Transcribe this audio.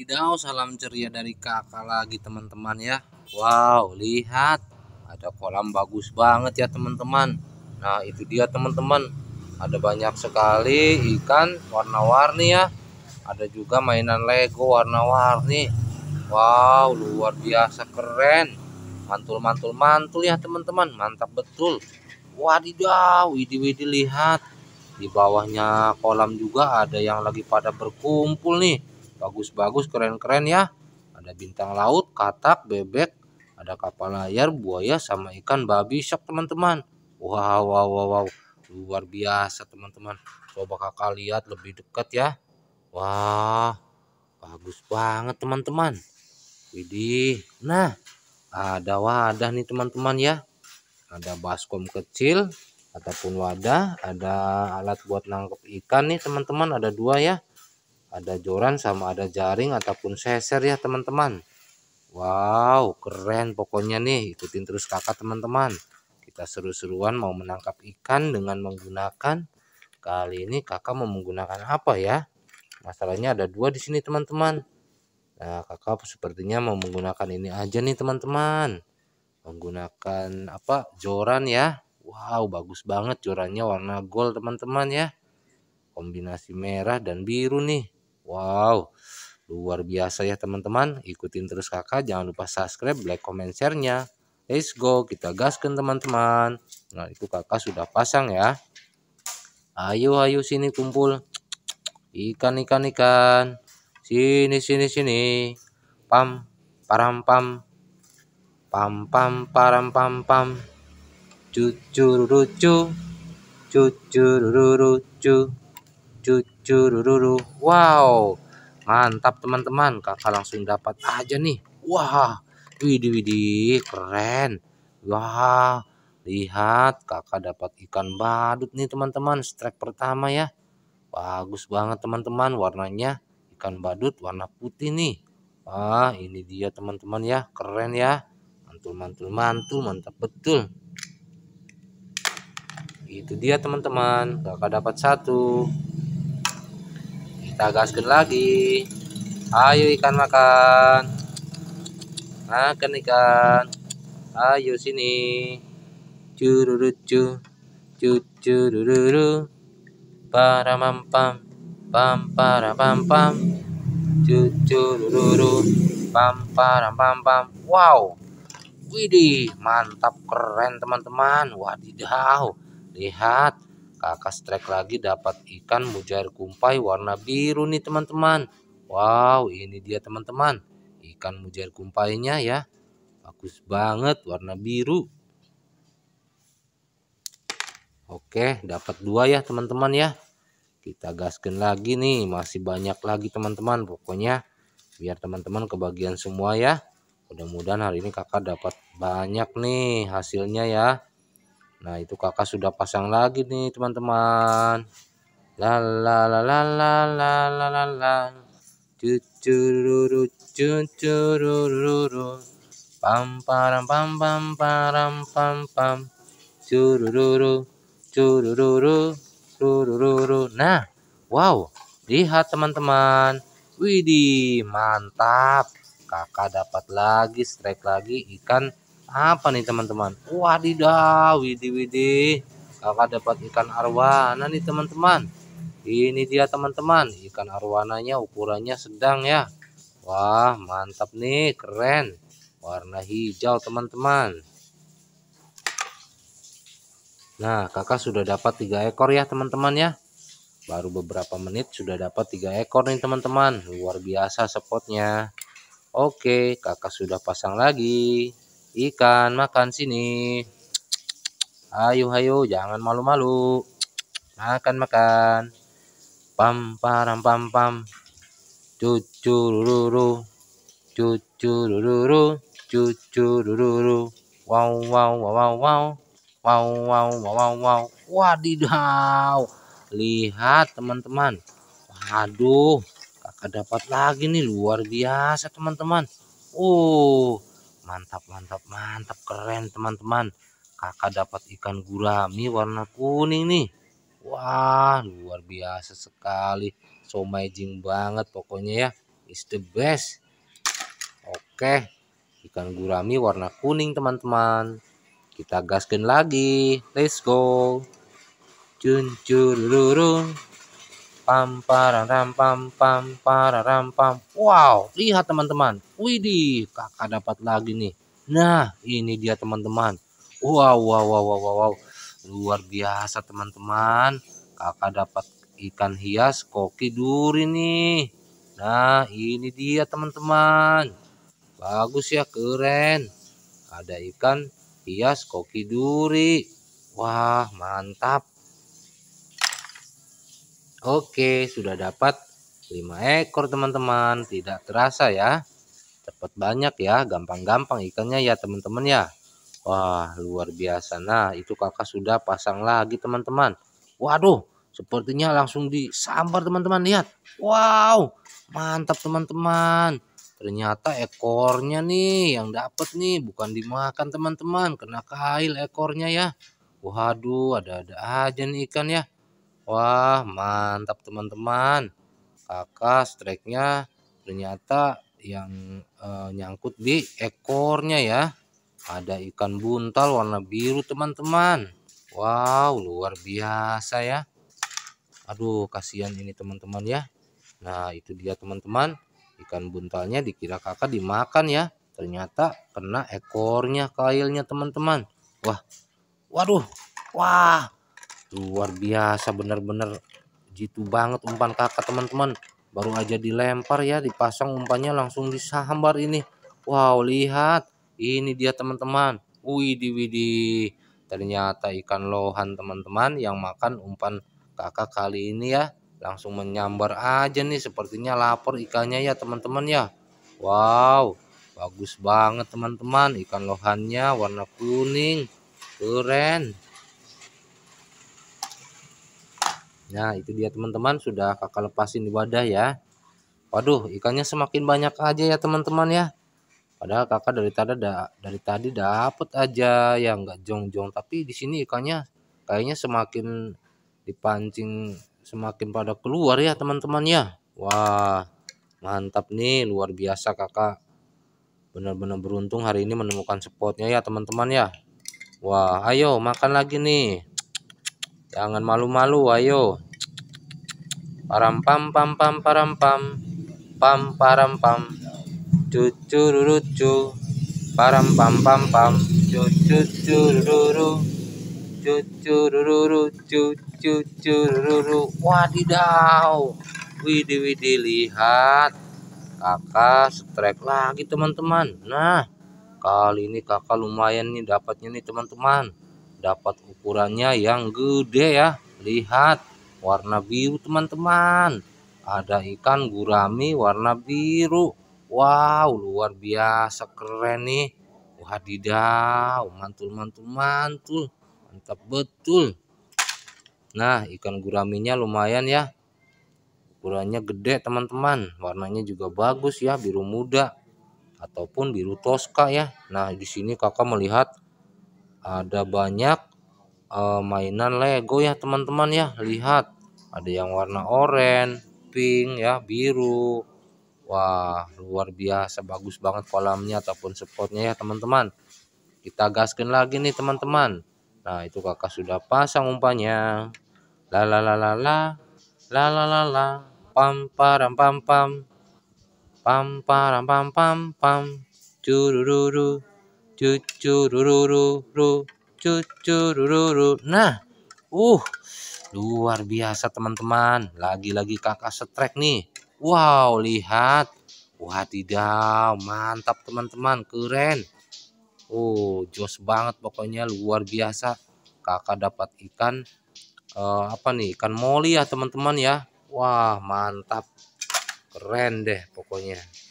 wadidaw salam ceria dari kakak lagi teman-teman ya Wow lihat ada kolam bagus banget ya teman-teman Nah itu dia teman-teman ada banyak sekali ikan warna-warni ya ada juga mainan Lego warna-warni Wow luar biasa keren mantul-mantul mantul ya teman-teman mantap betul wadidaw widi-widi lihat di bawahnya kolam juga ada yang lagi pada berkumpul nih Bagus-bagus, keren-keren ya. Ada bintang laut, katak, bebek, ada kapal layar, buaya, sama ikan babi shock teman-teman. Wow, wow, wow, wow. Luar biasa teman-teman. Coba kakak lihat lebih dekat ya. Wah, bagus banget teman-teman. Widih. Nah, ada wadah nih teman-teman ya. Ada baskom kecil, ataupun wadah ada alat buat nangkep ikan nih teman-teman ada dua ya ada joran sama ada jaring ataupun seser ya teman-teman Wow keren pokoknya nih ikutin terus kakak teman-teman kita seru-seruan mau menangkap ikan dengan menggunakan kali ini kakak mau menggunakan apa ya masalahnya ada dua di sini teman-teman Nah kakak sepertinya mau menggunakan ini aja nih teman-teman menggunakan apa joran ya Wow bagus banget jorannya warna gold teman-teman ya kombinasi merah dan biru nih Wow, luar biasa ya teman-teman. Ikutin terus kakak, jangan lupa subscribe, like, comment, share-nya. Let's go, kita gaskan teman-teman. Nah itu kakak sudah pasang ya. Ayo, ayo sini kumpul. Ikan, ikan, ikan. Sini, sini, sini. Pam, param, pam. Pam, pam, param, pam, pam. Cucu, rucu. Cucu, rucu. Cucu cururu wow mantap teman-teman kakak langsung dapat aja nih wah wow. widih widih keren wah lihat kakak dapat ikan badut nih teman-teman strike pertama ya bagus banget teman-teman warnanya ikan badut warna putih nih wah ini dia teman-teman ya keren ya mantul mantul mantul mantap betul itu dia teman-teman kakak dapat satu kita gaskan lagi ayo ikan makan makan ikan ayo sini cururucu cucurururu para mampam pam para pam pam cucurururu pam para pam pam wow widih mantap keren teman-teman wadidaw lihat Kakak strike lagi dapat ikan mujair kumpai warna biru nih teman-teman. Wow, ini dia teman-teman. Ikan mujair kumpainya ya. Bagus banget warna biru. Oke, dapat dua ya teman-teman ya. Kita gaskan lagi nih, masih banyak lagi teman-teman. Pokoknya biar teman-teman kebagian semua ya. Mudah-mudahan hari ini kakak dapat banyak nih hasilnya ya. Nah, itu kakak sudah pasang lagi nih, teman-teman. La la la la la la la la la. Cucururu Pam param pam pam pam pam. Cururu cururu cururu. Nah, wow. Lihat teman-teman. Widih, mantap. Kakak dapat lagi strike lagi ikan apa nih teman-teman wadidaw widih widih kakak dapat ikan arwana nih teman-teman ini dia teman-teman ikan arwananya ukurannya sedang ya wah mantap nih keren warna hijau teman-teman nah kakak sudah dapat tiga ekor ya teman-teman ya baru beberapa menit sudah dapat tiga ekor nih teman-teman luar biasa spotnya Oke kakak sudah pasang lagi Ikan makan sini. Ayo ayo jangan malu-malu. Makan makan. Pam param pam pam. Cucururu. Cucururu. ruru Wow wow wow wow wow. Wow wow wow wow wow. Wadidaw. Lihat teman-teman. Waduh. Kakak dapat lagi nih luar biasa teman-teman. Oh mantap mantap mantap keren teman-teman kakak dapat ikan gurami warna kuning nih wah luar biasa sekali so amazing banget pokoknya ya is the best oke ikan gurami warna kuning teman-teman kita gaskan lagi let's go cun lurung pam pam pam pam pam pam. Wow, lihat teman-teman. Widih, Kakak dapat lagi nih. Nah, ini dia teman-teman. Wow, wow, wow, wow, wow. Luar biasa teman-teman. Kakak dapat ikan hias koki duri nih. Nah, ini dia teman-teman. Bagus ya, keren. Ada ikan hias koki duri. Wah, mantap. Oke, sudah dapat 5 ekor teman-teman. Tidak terasa ya. cepat banyak ya, gampang-gampang ikannya ya teman-teman ya. Wah, luar biasa. Nah, itu kakak sudah pasang lagi teman-teman. Waduh, sepertinya langsung disambar teman-teman. Lihat. Wow, mantap teman-teman. Ternyata ekornya nih yang dapat nih bukan dimakan teman-teman, kena kail ekornya ya. Waduh, ada-ada aja nih ikan ya. Wah, mantap teman-teman. Kakak strike-nya ternyata yang e, nyangkut di ekornya ya. Ada ikan buntal warna biru teman-teman. Wow, luar biasa ya. Aduh, kasihan ini teman-teman ya. Nah, itu dia teman-teman. Ikan buntalnya dikira kakak dimakan ya. Ternyata kena ekornya, kailnya teman-teman. Wah, waduh, wah, luar biasa bener-bener jitu banget umpan kakak teman-teman baru aja dilempar ya dipasang umpannya langsung disambar ini wow lihat ini dia teman-teman widih widih ternyata ikan lohan teman-teman yang makan umpan kakak kali ini ya langsung menyambar aja nih sepertinya lapor ikannya ya teman-teman ya wow bagus banget teman-teman ikan lohannya warna kuning keren Nah, itu dia teman-teman sudah kakak lepasin di wadah ya. Waduh, ikannya semakin banyak aja ya teman-teman ya. Padahal kakak dari tadi da, dari tadi dapat aja ya nggak jongjong, tapi di sini ikannya kayaknya semakin dipancing semakin pada keluar ya teman-teman ya. Wah, mantap nih, luar biasa kakak. Benar-benar beruntung hari ini menemukan spotnya ya teman-teman ya. Wah, ayo makan lagi nih. Jangan malu-malu, ayo. Param pam pam pam param pam. Pam param pam. Cucu rurucu. Param pam pam pam. Cucu rururu. Cucu rururu. Cucu rururu. Wadidau. widi widi lihat. Kakak strike lagi teman-teman. Nah, kali ini kakak lumayan nih dapatnya nih teman-teman dapat ukurannya yang gede ya lihat warna biru teman-teman ada ikan gurami warna biru wow luar biasa keren nih wadidaw mantul mantul mantul mantap betul nah ikan guraminya lumayan ya ukurannya gede teman-teman warnanya juga bagus ya biru muda ataupun biru toska ya nah di sini kakak melihat ada banyak uh, mainan Lego ya teman-teman ya lihat ada yang warna oranye pink ya biru wah luar biasa bagus banget kolamnya ataupun spotnya ya teman-teman kita gaskin lagi nih teman-teman nah itu kakak sudah pasang umpannya la la la la la la la la la pam param pam pam pam param pam pam pam cucu cucu ruru ruru ruru ruru nah uh luar biasa teman-teman lagi-lagi kakak setrek nih wow lihat wah tidak mantap teman-teman keren oh jos banget pokoknya luar biasa kakak dapat ikan eh, apa nih ikan moli ya teman-teman ya wah mantap keren deh pokoknya